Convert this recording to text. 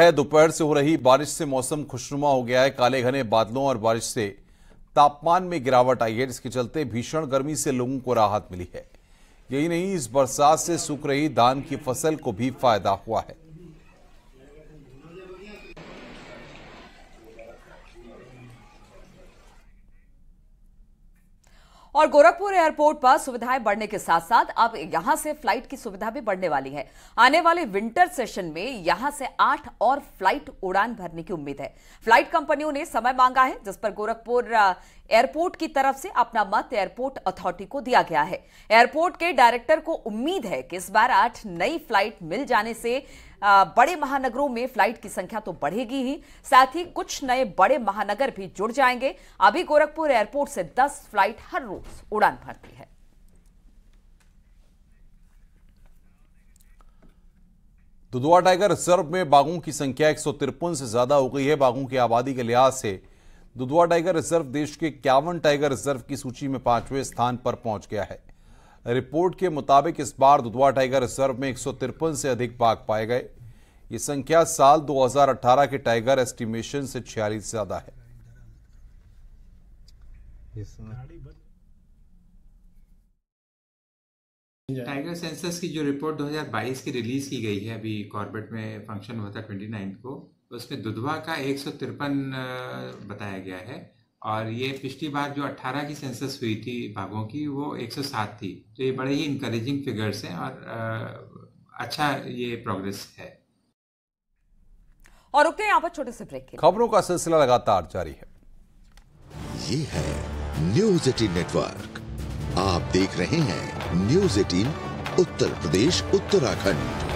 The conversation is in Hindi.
है दोपहर से हो रही बारिश से मौसम खुशनुमा हो गया है काले घने बादलों और बारिश से तापमान में गिरावट आई है जिसके चलते भीषण गर्मी से लोगों को राहत मिली है यही नहीं इस बरसात से सूख रही धान की फसल को भी फायदा हुआ है और गोरखपुर एयरपोर्ट पर सुविधाएं बढ़ने के साथ साथ अब यहां से फ्लाइट की सुविधा भी बढ़ने वाली है आने वाले विंटर सेशन में यहां से आठ और फ्लाइट उड़ान भरने की उम्मीद है फ्लाइट कंपनियों ने समय मांगा है जिस पर गोरखपुर एयरपोर्ट की तरफ से अपना मत एयरपोर्ट अथॉरिटी को दिया गया है एयरपोर्ट के डायरेक्टर को उम्मीद है कि इस बार आठ नई फ्लाइट मिल जाने से बड़े महानगरों में फ्लाइट की संख्या तो बढ़ेगी ही साथ ही कुछ नए बड़े महानगर भी जुड़ जाएंगे अभी गोरखपुर एयरपोर्ट से 10 फ्लाइट हर रोज उड़ान भरती है दुदुआ टाइगर रिजर्व में बाघों की संख्या एक से ज्यादा हो गई है बाघों की आबादी के लिहाज से दुदुआ टाइगर रिजर्व देश के इक्यावन टाइगर रिजर्व की सूची में पांचवें स्थान पर पहुंच गया है रिपोर्ट के मुताबिक इस बार दुधवा टाइगर रिजर्व में एक से अधिक बाघ पाए गए ये संख्या साल 2018 के टाइगर एस्टिमेशन से छियालीस ज्यादा है टाइगर सेंसस की जो रिपोर्ट 2022 की रिलीज की गई है अभी कॉर्बेट में फंक्शन हुआ था ट्वेंटी को उसमें दुधवा का एक बताया गया है और ये पिछली बार जो 18 की सेंसस हुई थी बाघों की वो 107 थी तो ये बड़े ही इंकरेजिंग फिगर्स हैं और आ, अच्छा ये प्रोग्रेस है और रुकते हैं यहाँ पर छोटे से ब्रेक खबरों का सिलसिला लगातार जारी है ये है न्यूज एटीन नेटवर्क आप देख रहे हैं न्यूज एटीन उत्तर प्रदेश उत्तराखंड